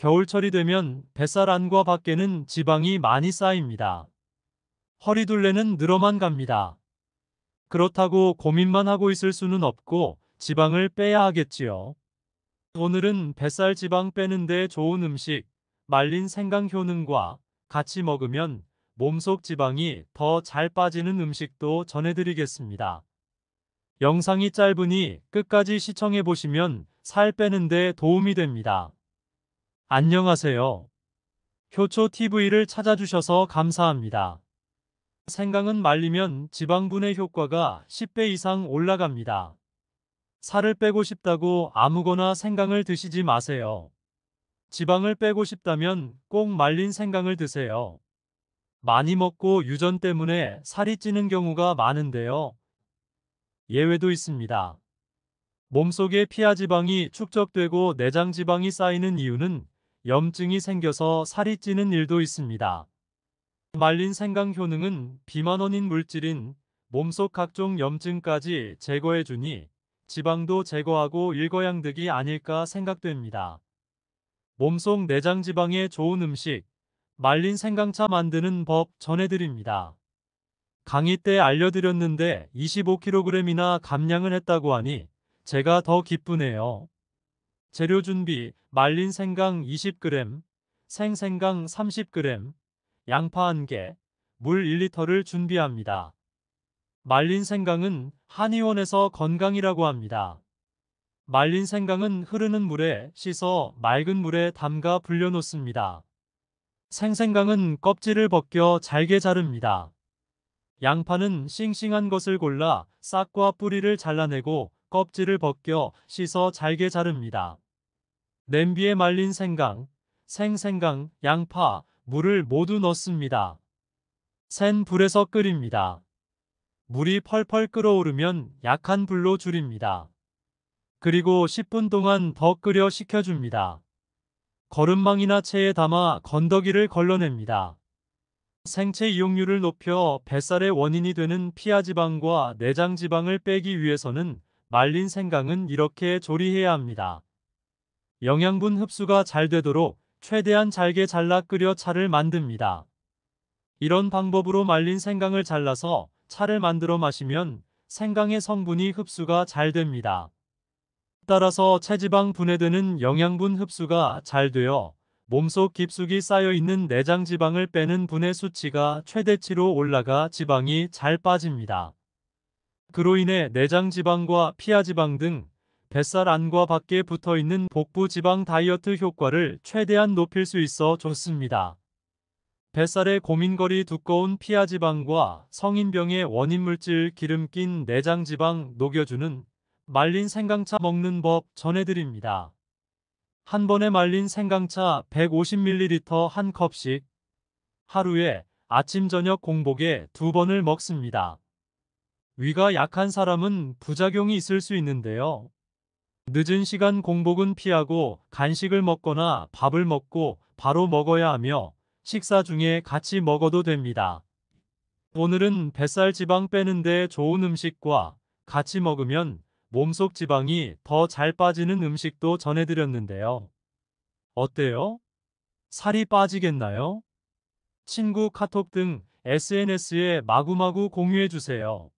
겨울철이 되면 뱃살 안과 밖에는 지방이 많이 쌓입니다. 허리둘레는 늘어만 갑니다. 그렇다고 고민만 하고 있을 수는 없고 지방을 빼야 하겠지요. 오늘은 뱃살 지방 빼는데 좋은 음식, 말린 생강 효능과 같이 먹으면 몸속 지방이 더 잘 빠지는 음식도 전해드리겠습니다. 영상이 짧으니 끝까지 시청해보시면 살 빼는데 도움이 됩니다. 안녕하세요. 효초TV를 찾아주셔서 감사합니다. 생강은 말리면 지방분의 효과가 10배 이상 올라갑니다. 살을 빼고 싶다고 아무거나 생강을 드시지 마세요. 지방을 빼고 싶다면 꼭 말린 생강을 드세요. 많이 먹고 유전 때문에 살이 찌는 경우가 많은데요. 예외도 있습니다. 몸속에 피하 지방이 축적되고 내장 지방이 쌓이는 이유는 염증이 생겨서 살이 찌는 일도 있습니다. 말린 생강 효능은 비만원인 물질인 몸속 각종 염증까지 제거해주니 지방도 제거하고 일거양득이 아닐까 생각됩니다. 몸속 내장 지방에 좋은 음식, 말린 생강차 만드는 법 전해드립니다. 강의 때 알려드렸는데 25kg이나 감량을 했다고 하니 제가 더 기쁘네요. 재료 준비 말린 생강 20g, 생생강 30g, 양파 1개, 물 1리터를 준비합니다. 말린 생강은 한의원에서 건강이라고 합니다. 말린 생강은 흐르는 물에 씻어 맑은 물에 담가 불려놓습니다. 생생강은 껍질을 벗겨 잘게 자릅니다. 양파는 싱싱한 것을 골라 싹과 뿌리를 잘라내고 껍질을 벗겨 씻어 잘게 자릅니다. 냄비에 말린 생강, 생생강, 양파, 물을 모두 넣습니다. 센 불에서 끓입니다. 물이 펄펄 끓어오르면 약한 불로 줄입니다. 그리고 10분 동안 더 끓여 식혀줍니다. 거름망이나 체에 담아 건더기를 걸러냅니다. 생체 이용률을 높여 뱃살의 원인이 되는 피하지방과 내장지방을 빼기 위해서는 말린 생강은 이렇게 조리해야 합니다. 영양분 흡수가 잘 되도록 최대한 잘게 잘라 끓여 차를 만듭니다. 이런 방법으로 말린 생강을 잘라서 차를 만들어 마시면 생강의 성분이 흡수가 잘 됩니다. 따라서 체지방 분해되는 영양분 흡수가 잘 되어 몸속 깊숙이 쌓여있는 내장 지방을 빼는 분해 수치가 최대치로 올라가 지방이 잘 빠집니다. 그로 인해 내장 지방과 피하 지방 등 뱃살 안과 밖에 붙어 있는 복부 지방 다이어트 효과를 최대한 높일 수 있어 좋습니다. 뱃살의 고민거리 두꺼운 피하 지방과 성인병의 원인 물질 기름 낀 내장 지방 녹여주는 말린 생강차 먹는 법 전해드립니다. 한 번에 말린 생강차 150ml 한 컵씩 하루에 아침 저녁 공복에 두 번을 먹습니다. 위가 약한 사람은 부작용이 있을 수 있는데요. 늦은 시간 공복은 피하고 간식을 먹거나 밥을 먹고 바로 먹어야 하며 식사 중에 같이 먹어도 됩니다. 오늘은 뱃살 지방 빼는데 좋은 음식과 같이 먹으면 몸속 지방이 더 잘 빠지는 음식도 전해드렸는데요. 어때요? 살이 빠지겠나요? 친구 카톡 등 SNS에 마구마구 공유해주세요.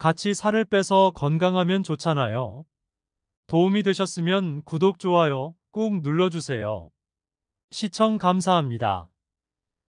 같이 살을 빼서 건강하면 좋잖아요. 도움이 되셨으면 구독, 좋아요 꾹 눌러주세요. 시청 감사합니다.